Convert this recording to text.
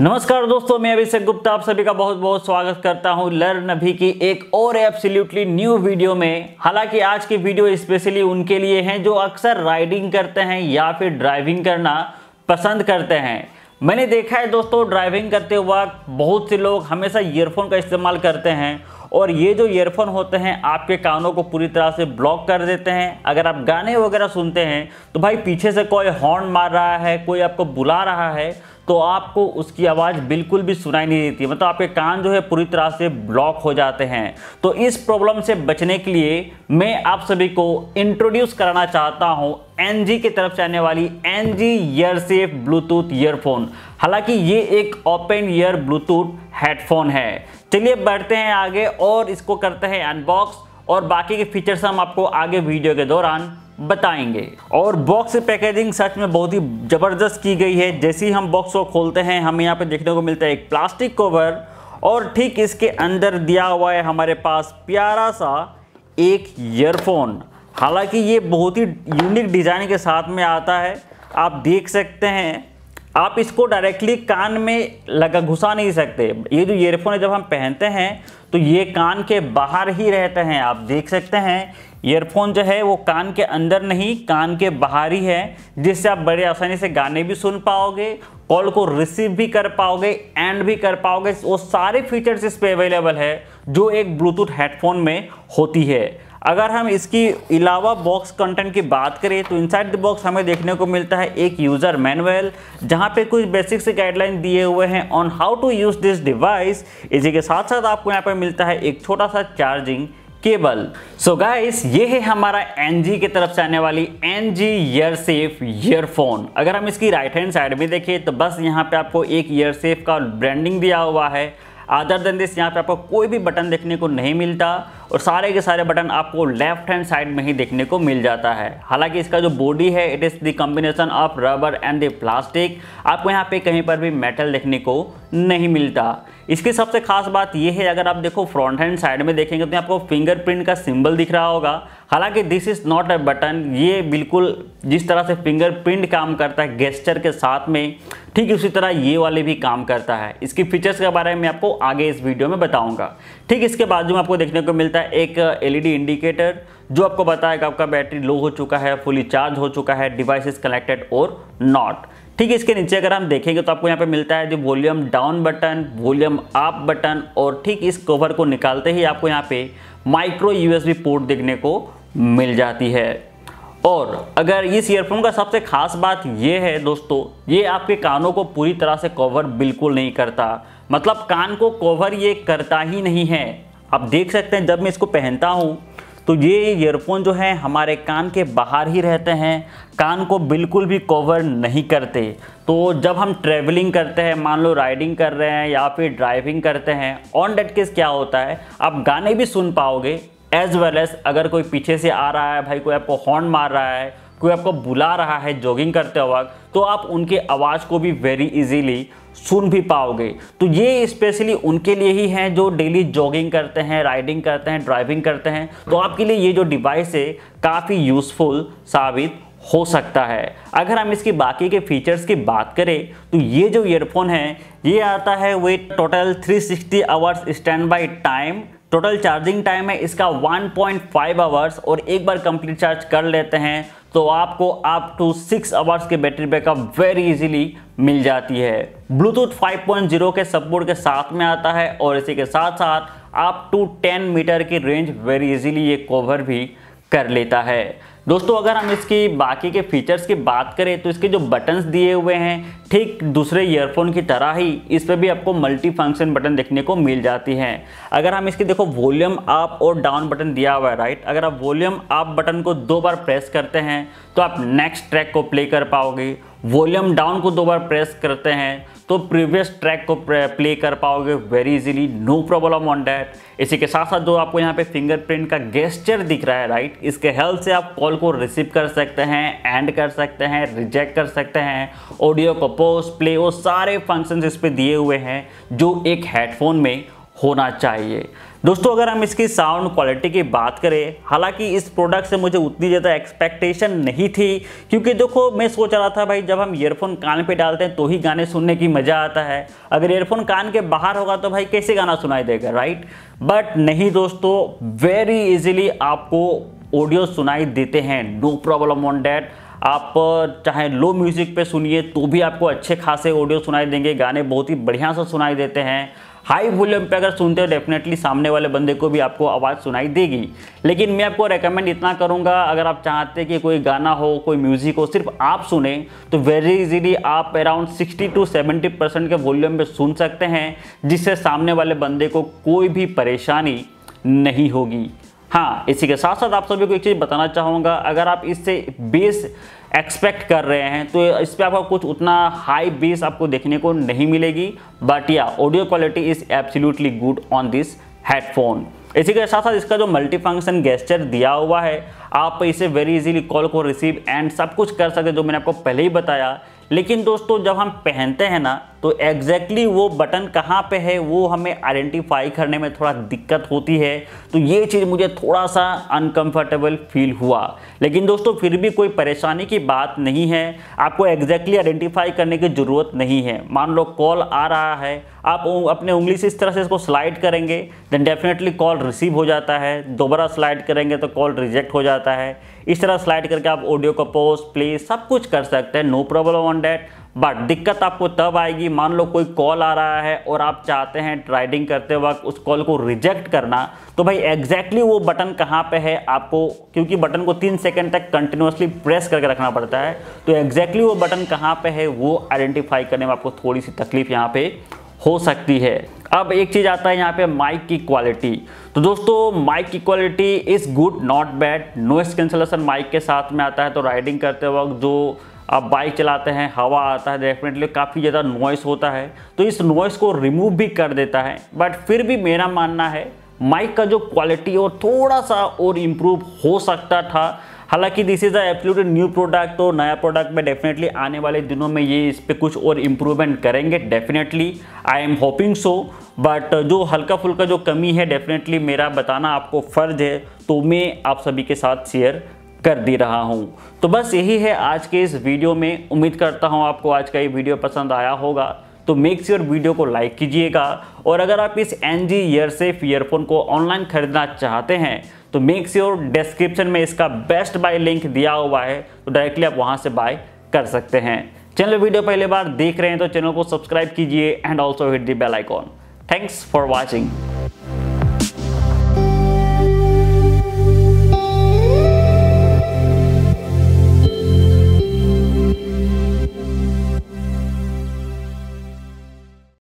नमस्कार दोस्तों मैं अभिषेक गुप्ता आप सभी का बहुत बहुत स्वागत करता हूं लर्न अभी की एक और एब्सोल्युटली न्यू वीडियो में हालांकि आज की वीडियो स्पेशली उनके लिए हैं जो अक्सर राइडिंग करते हैं या फिर ड्राइविंग करना पसंद करते हैं मैंने देखा है दोस्तों ड्राइविंग करते वक्त बहुत से लोग हमेशा ईयरफोन का इस्तेमाल करते हैं और ये जो ईयरफोन होते हैं आपके कानों को पूरी तरह से ब्लॉक कर देते हैं अगर आप गाने वगैरह सुनते हैं तो भाई पीछे से कोई हॉर्न मार रहा है कोई आपको बुला रहा है तो आपको उसकी आवाज़ बिल्कुल भी सुनाई नहीं देती मतलब आपके कान जो है पूरी तरह से ब्लॉक हो जाते हैं तो इस प्रॉब्लम से बचने के लिए मैं आप सभी को इंट्रोड्यूस कराना चाहता हूं जी की तरफ से आने वाली G ear safe Bluetooth earphone हालांकि ये एक ओपन ईयर ब्लूटूथ हेडफोन है चलिए बढ़ते हैं आगे और इसको करते हैं अनबॉक्स और बाकी के फीचर्स हम आपको आगे वीडियो के दौरान बताएंगे और बॉक्स पैकेजिंग सच में बहुत ही ज़बरदस्त की गई है जैसे ही हम बॉक्स को खोलते हैं हमें यहाँ पे देखने को मिलता है एक प्लास्टिक कवर और ठीक इसके अंदर दिया हुआ है हमारे पास प्यारा सा एक ईयरफोन हालांकि ये बहुत ही यूनिक डिज़ाइन के साथ में आता है आप देख सकते हैं आप इसको डायरेक्टली कान में लगा घुसा नहीं सकते ये जो ईयरफोन है जब हम पहनते हैं तो ये कान के बाहर ही रहते हैं आप देख सकते हैं ईयरफोन जो है वो कान के अंदर नहीं कान के बाहर ही है जिससे आप बड़े आसानी से गाने भी सुन पाओगे कॉल को रिसीव भी कर पाओगे एंड भी कर पाओगे वो सारे फीचर्स इस पर अवेलेबल है जो एक ब्लूटूथ हेडफोन में होती है अगर हम इसकी अलावा बॉक्स कंटेंट की बात करें तो इनसाइड द बॉक्स हमें देखने को मिलता है एक यूज़र मैनुअल जहां पे कुछ बेसिक से गाइडलाइन दिए हुए हैं on how to use this device इसी के साथ साथ आपको यहाँ पर मिलता है एक छोटा सा चार्जिंग केबल सो गाइस ये है हमारा एन जी की तरफ से आने वाली N G ear safe earphone अगर हम इसकी राइट हैंड साइड में देखें तो बस यहाँ पे आपको एक ईयर सेफ का ब्रांडिंग दिया हुआ है अदर देन दिस यहाँ पे आपको कोई भी बटन देखने को नहीं मिलता और सारे के सारे बटन आपको लेफ्ट हैंड साइड में ही देखने को मिल जाता है हालांकि इसका जो बॉडी है it is the combination of rubber and the plastic आपको यहाँ पे कहीं पर भी मेटल देखने को नहीं मिलता इसकी सबसे खास बात यह है अगर आप देखो फ्रंट हैंड साइड में देखेंगे तो आपको फिंगरप्रिंट का सिंबल दिख रहा होगा हालांकि this is not a button ये बिल्कुल जिस तरह से फिंगरप्रिंट काम करता है गेस्चर के साथ में ठीक उसी तरह ये वाले भी काम करता है इसकी फीचर्स के बारे में आपको आगे इस वीडियो में बताऊंगा ठीक इसके बाद में आपको देखने को मिलता है एक एलईडी इंडिकेटर जो आपको बताएगा आपका बैटरी लो हो चुका है फुली चार्ज हो चुका है डिवाइस इज कनेक्टेड और नॉट ठीक है इसके नीचे अगर हम देखेंगे तो आपको यहाँ पे मिलता है जो volume down button volume up button और ठीक इस कवर को निकालते ही आपको यहाँ पे माइक्रो यूएसबी पोर्ट देखने को मिल जाती है और अगर इस ईयरफोन का सबसे खास बात ये है दोस्तों ये आपके कानों को पूरी तरह से कवर बिल्कुल नहीं करता मतलब कान को कवर ये करता ही नहीं है आप देख सकते हैं जब मैं इसको पहनता हूँ तो ये ईयरफोन जो है हमारे कान के बाहर ही रहते हैं कान को बिल्कुल भी कवर नहीं करते तो जब हम ट्रैवलिंग करते हैं मान लो राइडिंग कर रहे हैं या फिर ड्राइविंग करते हैं ऑन डेट केस क्या होता है आप गाने भी सुन पाओगे एज वेल एज अगर कोई पीछे से आ रहा है भाई कोई आपको हॉर्न मार रहा है कोई आपको बुला रहा है जॉगिंग करते वक्त तो आप उनकी आवाज़ को भी वेरी इजीली सुन भी पाओगे तो ये स्पेशली उनके लिए ही हैं जो डेली जॉगिंग करते हैं राइडिंग करते हैं ड्राइविंग करते हैं तो आपके लिए ये जो डिवाइस है काफ़ी यूज़फुल साबित हो सकता है अगर हम इसकी बाकी के फीचर्स की बात करें तो ये जो ईयरफोन है ये आता है वे total 360 hours standby time total charging time है इसका 1.5 पॉइंट आवर्स और एक बार कंप्लीट चार्ज कर लेते हैं तो आपको अप टू सिक्स आवर्स की बैटरी बैकअप वेरी इजीली मिल जाती है ब्लूटूथ 5.0 के सपोर्ट के साथ में आता है और इसी के साथ साथ अप टू 10 मीटर की रेंज वेरी इजीली ये कवर भी कर लेता है दोस्तों अगर हम इसकी बाकी के फीचर्स की बात करें तो इसके जो बटन्स दिए हुए हैं ठीक दूसरे ईयरफोन की तरह ही इस पर भी आपको मल्टी फंक्शन बटन देखने को मिल जाती हैं अगर हम इसकी देखो वॉल्यूम अप और डाउन बटन दिया हुआ है राइट अगर आप वॉल्यूम अप बटन को दो बार प्रेस करते हैं तो आप नेक्स्ट ट्रैक को प्ले कर पाओगे वॉल्यूम डाउन को दो बार प्रेस करते हैं तो प्रीवियस ट्रैक को प्ले कर पाओगे very easily no problem on that इसी के साथ साथ जो आपको यहाँ पे फिंगरप्रिंट का गेस्चर दिख रहा है राइट इसके हेल्प से आप कॉल कॉल को रिसीव कर सकते हैं एंड कर सकते हैं रिजेक्ट कर सकते हैं ऑडियो को पोस्ट प्ले वो सारे फंक्शंस इस पर दिए हुए हैं जो एक हेडफोन में होना चाहिए दोस्तों अगर हम इसकी साउंड क्वालिटी की बात करें हालांकि इस प्रोडक्ट से मुझे उतनी ज़्यादा एक्सपेक्टेशन नहीं थी क्योंकि देखो मैं सोच रहा था भाई जब हम ईयरफोन कान पे डालते हैं तो ही गाने सुनने की मज़ा आता है अगर ईयरफोन कान के बाहर होगा तो भाई कैसे गाना सुनाई देगा राइट बट नहीं दोस्तों वेरी इजीली आपको ऑडियो सुनाई देते हैं नो प्रॉब्लम ऑन डैट आप चाहे लो म्यूज़िक पे सुनिए तो भी आपको अच्छे खासे ऑडियो सुनाई देंगे गाने बहुत ही बढ़िया से सुनाई देते हैं हाई वॉल्यूम पे अगर सुनते हो डेफिनेटली सामने वाले बंदे को भी आपको आवाज़ सुनाई देगी लेकिन मैं आपको रेकमेंड इतना करूँगा अगर आप चाहते हैं कि कोई गाना हो कोई म्यूज़िक हो सिर्फ आप सुने तो वेरी इजीली आप अराउंड 60 टू 70 परसेंट के वॉल्यूम पे सुन सकते हैं जिससे सामने वाले बंदे को कोई भी परेशानी नहीं होगी हाँ इसी के साथ साथ आप सभी को एक चीज़ बताना चाहूँगा अगर आप इससे बेस एक्सपेक्ट कर रहे हैं तो इस पर आपको कुछ उतना हाई बेस आपको देखने को नहीं मिलेगी बट या audio quality is absolutely good on this headphone इसी के साथ साथ इसका जो मल्टी फंक्शन गेस्चर दिया हुआ है आप इसे वेरी इजीली कॉल को रिसीव एंड सब कुछ कर सकते जो मैंने आपको पहले ही बताया लेकिन दोस्तों जब हम पहनते हैं ना तो एग्जैक्टली exactly वो बटन कहाँ पे है वो हमें आइडेंटिफाई करने में थोड़ा दिक्कत होती है तो ये चीज़ मुझे थोड़ा सा अनकम्फर्टेबल फील हुआ लेकिन दोस्तों फिर भी कोई परेशानी की बात नहीं है आपको एग्जैक्टली आइडेंटिफाई करने की ज़रूरत नहीं है मान लो कॉल आ रहा है आप अपने उंगली से इस तरह से इसको स्लाइड करेंगे देन डेफिनेटली कॉल रिसीव हो जाता है दोबारा स्लाइड करेंगे तो कॉल रिजेक्ट हो जाता है इस तरह स्लाइड करके आप ऑडियो को पोस्ट प्ले सब कुछ कर सकते हैं no problem on that but दिक्कत आपको तब आएगी मान लो कोई कॉल आ रहा है और आप चाहते हैं ट्रेडिंग करते वक्त उस कॉल को रिजेक्ट करना तो भाई एग्जैक्टली exactly वो बटन कहाँ पे है आपको क्योंकि बटन को तीन सेकंड तक कंटिन्यूसली प्रेस करके रखना पड़ता है तो एग्जैक्टली exactly वो बटन कहाँ पे है वो आइडेंटिफाई करने में आपको थोड़ी सी तकलीफ यहाँ पे हो सकती है अब एक चीज़ आता है यहाँ पे माइक की क्वालिटी तो दोस्तों माइक की quality is good not bad noise cancellation mic के साथ में आता है तो राइडिंग करते वक्त जो आप बाइक चलाते हैं हवा आता है डेफिनेटली काफ़ी ज़्यादा नॉइस होता है तो इस नॉइस को रिमूव भी कर देता है बट फिर भी मेरा मानना है माइक का जो क्वालिटी और थोड़ा सा और इम्प्रूव हो सकता था हालांकि this is a new product तो नया प्रोडक्ट में डेफिनेटली आने वाले दिनों में ये इस पर कुछ और इम्प्रूवमेंट करेंगे definitely I am hoping so but जो हल्का फुल्का जो कमी है डेफिनेटली मेरा बताना आपको फ़र्ज है तो मैं आप सभी के साथ शेयर कर दे रहा हूँ तो बस यही है आज के इस वीडियो में उम्मीद करता हूँ आपको आज का ये वीडियो पसंद आया होगा तो मेक श्योर वीडियो को लाइक कीजिएगा और अगर आप इस N G ear safe earphone को ऑनलाइन खरीदना चाहते हैं तो मेक श्योर डिस्क्रिप्शन में इसका बेस्ट बाय लिंक दिया हुआ है तो डायरेक्टली आप वहाँ से बाय कर सकते हैं चैनल वीडियो पहले बार देख रहे हैं तो चैनल को सब्सक्राइब कीजिए and also hit the bell icon thanks for watching